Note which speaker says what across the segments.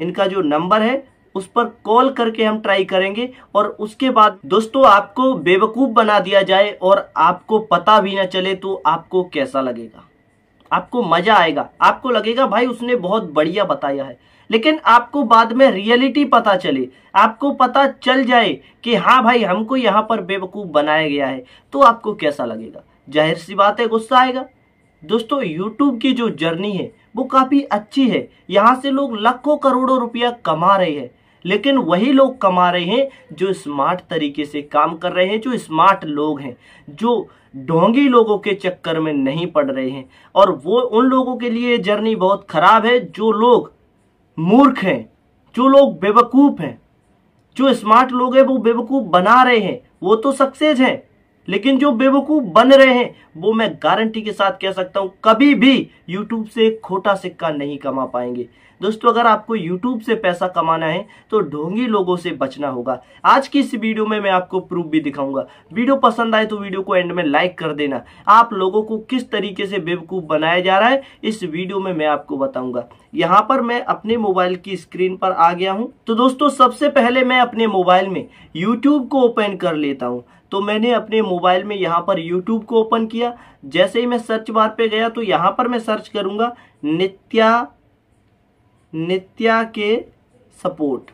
Speaker 1: इनका जो नंबर है उस पर कॉल करके हम ट्राई करेंगे और उसके बाद दोस्तों आपको बेवकूफ़ बना दिया जाए और आपको पता भी ना चले तो आपको कैसा लगेगा आपको मजा आएगा आपको लगेगा भाई उसने बहुत बढ़िया बताया है लेकिन आपको बाद में रियलिटी पता चले आपको पता चल जाए कि हाँ भाई हमको यहाँ पर बेवकूफ़ बनाया गया है तो आपको कैसा लगेगा जाहिर सी बात है गुस्सा आएगा दोस्तों यूट्यूब की जो जर्नी है वो काफ़ी अच्छी है यहाँ से लोग लाखों करोड़ों रुपया कमा रहे हैं लेकिन वही लोग कमा रहे हैं जो स्मार्ट तरीके से काम कर रहे हैं जो स्मार्ट लोग हैं जो ढोंगी लोगों के चक्कर में नहीं पड़ रहे हैं और वो उन लोगों के लिए जर्नी बहुत ख़राब है जो लोग मूर्ख हैं जो लोग बेवकूफ़ हैं जो स्मार्ट लोग हैं वो बेवकूफ़ बना रहे हैं वो तो सक्सेस हैं लेकिन जो बेवकूफ़ बन रहे हैं वो मैं गारंटी के साथ कह सकता हूँ कभी भी यूट्यूब से खोटा सिक्का नहीं कमा पाएंगे दोस्तों अगर आपको यूट्यूब से पैसा कमाना है तो ढोंगी लोगों से बचना होगा आज की इस वीडियो में मैं आपको प्रूफ भी दिखाऊंगा वीडियो पसंद आए तो वीडियो को एंड में लाइक कर देना आप लोगों को किस तरीके से बेवकूफ़ बनाया जा रहा है इस वीडियो में मैं आपको बताऊंगा यहाँ पर मैं अपने मोबाइल की स्क्रीन पर आ गया हूँ तो दोस्तों सबसे पहले मैं अपने मोबाइल में यूट्यूब को ओपन कर लेता हूँ तो मैंने अपने मोबाइल में यहाँ पर यूट्यूब को ओपन किया जैसे ही मैं सर्च बार पे गया तो यहाँ पर मैं सर्च करूँगा नित्या नित्या के सपोर्ट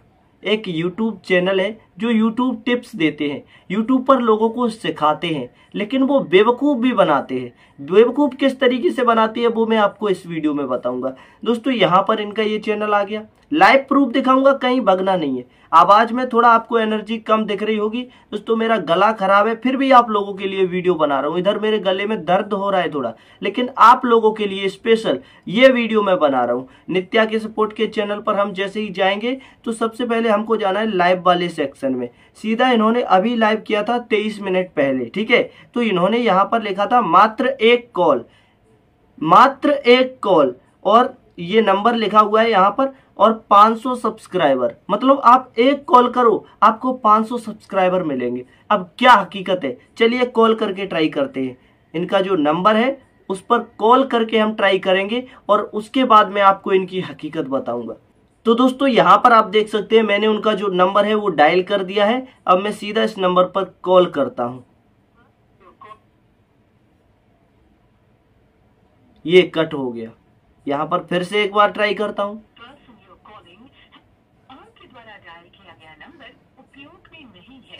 Speaker 1: एक यूट्यूब चैनल है जो YouTube टिप्स देते हैं यूट्यूब पर लोगों को सिखाते हैं लेकिन वो बेवकूफ़ भी बनाते हैं बेवकूफ़ किस तरीके से बनाते हैं वो मैं आपको इस वीडियो में बताऊंगा दोस्तों यहाँ पर इनका ये चैनल आ गया लाइव प्रूफ दिखाऊंगा कहीं भगना नहीं है आवाज़ में थोड़ा आपको एनर्जी कम दिख रही होगी दोस्तों मेरा गला खराब है फिर भी आप लोगों के लिए वीडियो बना रहा हूँ इधर मेरे गले में दर्द हो रहा है थोड़ा लेकिन आप लोगों के लिए स्पेशल ये वीडियो मैं बना रहा हूँ नित्या के सपोर्ट के चैनल पर हम जैसे ही जाएंगे तो सबसे पहले हमको जाना है लाइव वाले सेक्शन सेक्शन में सीधा इन्होंने अभी लाइव किया था तेईस मिनट पहले ठीक है तो इन्होंने यहां पर लिखा था मात्र एक कॉल मात्र एक कॉल और ये नंबर लिखा हुआ है यहां पर और 500 सब्सक्राइबर मतलब आप एक कॉल करो आपको 500 सब्सक्राइबर मिलेंगे अब क्या हकीकत है चलिए कॉल करके ट्राई करते हैं इनका जो नंबर है उस पर कॉल करके हम ट्राई करेंगे और उसके बाद में आपको इनकी हकीकत बताऊंगा तो दोस्तों यहाँ पर आप देख सकते हैं मैंने उनका जो नंबर है वो डायल कर दिया है अब मैं सीधा इस नंबर पर कॉल करता हूँ ये कट हो गया यहाँ पर फिर से एक बार ट्राई करता हूँ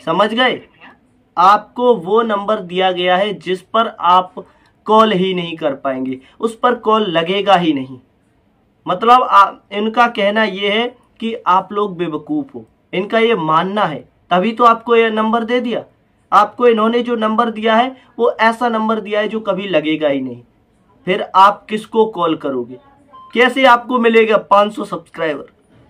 Speaker 1: समझ गए आपको वो नंबर दिया गया है जिस पर आप कॉल ही नहीं कर पाएंगे उस पर कॉल लगेगा ही नहीं मतलब आ, इनका कहना ये है कि आप लोग बेवकूफ़ हो इनका ये मानना है तभी तो आपको ये नंबर दे दिया आपको इन्होंने जो नंबर दिया है वो ऐसा नंबर दिया है जो कभी लगेगा ही नहीं फिर आप किसको कॉल करोगे कैसे आपको मिलेगा 500 सब्सक्राइबर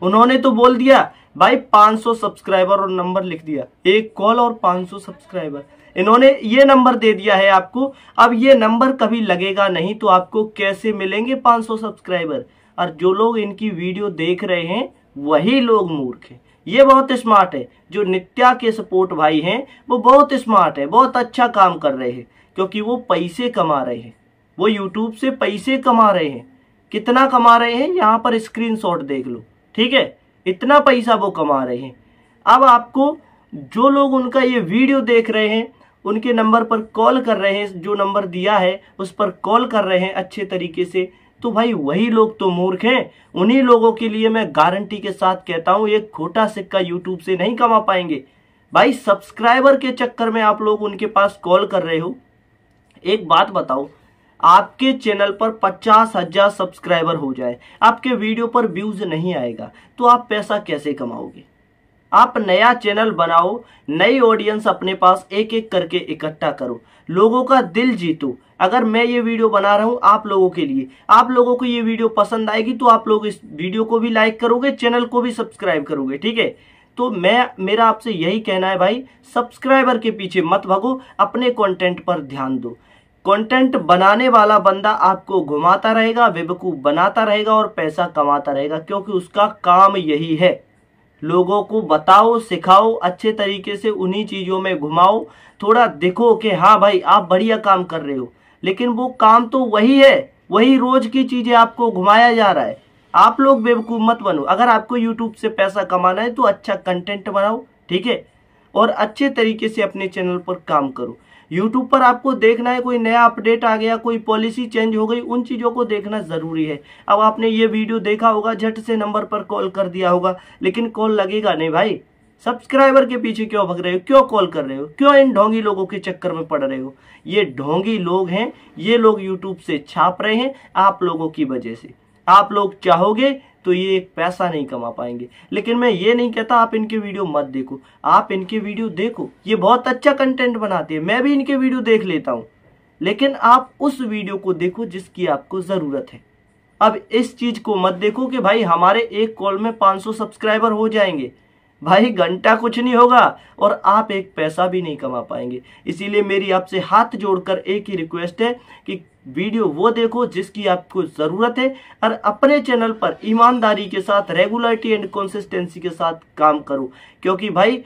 Speaker 1: उन्होंने तो बोल दिया भाई 500 सब्सक्राइबर और नंबर लिख दिया एक कॉल और 500 सब्सक्राइबर इन्होंने ये नंबर दे दिया है आपको अब ये नंबर कभी लगेगा नहीं तो आपको कैसे मिलेंगे 500 सब्सक्राइबर और जो लोग इनकी वीडियो देख रहे हैं वही लोग मूर्ख हैं ये बहुत स्मार्ट है जो नित्या के सपोर्ट भाई हैं वो बहुत स्मार्ट है बहुत अच्छा काम कर रहे हैं क्योंकि वो पैसे कमा रहे हैं वो यूट्यूब से पैसे कमा रहे हैं कितना कमा रहे हैं यहाँ पर स्क्रीन देख लो ठीक है इतना पैसा वो कमा रहे हैं अब आपको जो लोग उनका ये वीडियो देख रहे हैं उनके नंबर पर कॉल कर रहे हैं जो नंबर दिया है उस पर कॉल कर रहे हैं अच्छे तरीके से तो भाई वही लोग तो मूर्ख हैं उन्हीं लोगों के लिए मैं गारंटी के साथ कहता हूं एक खोटा सिक्का यूट्यूब से नहीं कमा पाएंगे भाई सब्सक्राइबर के चक्कर में आप लोग उनके पास कॉल कर रहे हो एक बात बताओ आपके चैनल पर पचास हजार सब्सक्राइबर हो जाए आपके वीडियो पर व्यूज नहीं आएगा तो आप पैसा कैसे कमाओगे आप नया चैनल बनाओ नई ऑडियंस अपने पास एक एक करके इकट्ठा करो लोगों का दिल जीतो अगर मैं ये वीडियो बना रहा हूँ आप लोगों के लिए आप लोगों को ये वीडियो पसंद आएगी तो आप लोग इस वीडियो को भी लाइक करोगे चैनल को भी सब्सक्राइब करोगे ठीक है तो मैं मेरा आपसे यही कहना है भाई सब्सक्राइबर के पीछे मत भगो अपने कंटेंट पर ध्यान दो कंटेंट बनाने वाला बंदा आपको घुमाता रहेगा बेवकूफ़ बनाता रहेगा और पैसा कमाता रहेगा क्योंकि उसका काम यही है लोगों को बताओ सिखाओ अच्छे तरीके से उन्हीं चीज़ों में घुमाओ थोड़ा देखो कि हाँ भाई आप बढ़िया काम कर रहे हो लेकिन वो काम तो वही है वही रोज़ की चीज़ें आपको घुमाया जा रहा है आप लोग बेवकूफ़ मत बनो अगर आपको यूट्यूब से पैसा कमाना है तो अच्छा कंटेंट बनाओ ठीक है और अच्छे तरीके से अपने चैनल पर काम करो यूट्यूब पर आपको देखना है कोई नया अपडेट आ गया कोई पॉलिसी चेंज हो गई उन चीज़ों को देखना ज़रूरी है अब आपने ये वीडियो देखा होगा झट से नंबर पर कॉल कर दिया होगा लेकिन कॉल लगेगा नहीं भाई सब्सक्राइबर के पीछे क्यों भग रहे हो क्यों कॉल कर रहे हो क्यों इन ढोंगी लोगों के चक्कर में पड़ रहे हो ये ढोंगी लोग हैं ये लोग यूट्यूब से छाप रहे हैं आप लोगों की वजह से आप लोग चाहोगे तो ये पैसा नहीं कमा पाएंगे लेकिन मैं ये नहीं कहता आप इनके वीडियो मत देखो आप इनके वीडियो देखो ये बहुत अच्छा कंटेंट बनाते हैं मैं भी इनके वीडियो देख लेता हूँ लेकिन आप उस वीडियो को देखो जिसकी आपको ज़रूरत है अब इस चीज़ को मत देखो कि भाई हमारे एक कॉल में 500 सब्सक्राइबर हो जाएंगे भाई घंटा कुछ नहीं होगा और आप एक पैसा भी नहीं कमा पाएंगे इसीलिए मेरी आपसे हाथ जोड़कर एक ही रिक्वेस्ट है कि वीडियो वो देखो जिसकी आपको ज़रूरत है और अपने चैनल पर ईमानदारी के साथ रेगुलरिटी एंड कंसिस्टेंसी के साथ काम करो क्योंकि भाई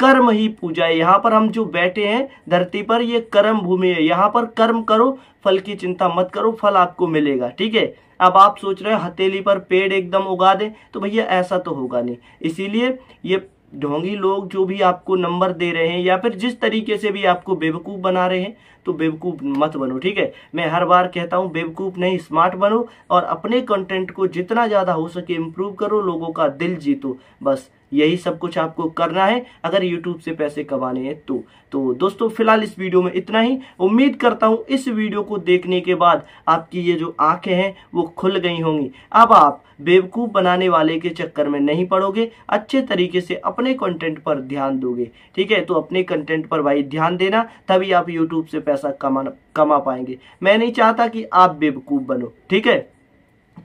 Speaker 1: कर्म ही पूजा है यहाँ पर हम जो बैठे हैं धरती पर ये कर्म भूमि है यहाँ पर कर्म करो फल की चिंता मत करो फल आपको मिलेगा ठीक है अब आप सोच रहे हैं हथेली पर पेड़ एकदम उगा दें तो भैया ऐसा तो होगा नहीं इसीलिए ये ढोंगी लोग जो भी आपको नंबर दे रहे हैं या फिर जिस तरीके से भी आपको बेवकूफ़ बना रहे हैं तो बेवकूफ़ मत बनो ठीक है मैं हर बार कहता हूं बेवकूफ़ नहीं स्मार्ट बनो और अपने कंटेंट को जितना ज़्यादा हो सके इम्प्रूव करो लोगों का दिल जीतो बस यही सब कुछ आपको करना है अगर यूट्यूब से पैसे कमाने हैं तो तो दोस्तों फिलहाल इस वीडियो में इतना ही उम्मीद करता हूँ इस वीडियो को देखने के बाद आपकी ये जो आंखें हैं वो खुल गई होंगी अब आप बेवकूफ़ बनाने वाले के चक्कर में नहीं पड़ोगे अच्छे तरीके से अपने कंटेंट पर ध्यान दोगे ठीक है तो अपने कंटेंट पर भाई ध्यान देना तभी आप यूट्यूब से पैसा कमा कमा पाएंगे मैं नहीं चाहता कि आप बेवकूफ़ बनो ठीक है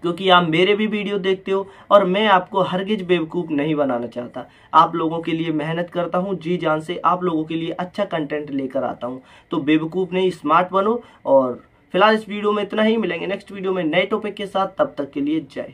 Speaker 1: क्योंकि आप मेरे भी वीडियो देखते हो और मैं आपको हरगिज बेवकूफ़ नहीं बनाना चाहता आप लोगों के लिए मेहनत करता हूँ जी जान से आप लोगों के लिए अच्छा कंटेंट लेकर आता हूँ तो बेवकूफ़ नहीं स्मार्ट बनो और फिलहाल इस वीडियो में इतना ही मिलेंगे नेक्स्ट वीडियो में नए टॉपिक के साथ तब तक के लिए जय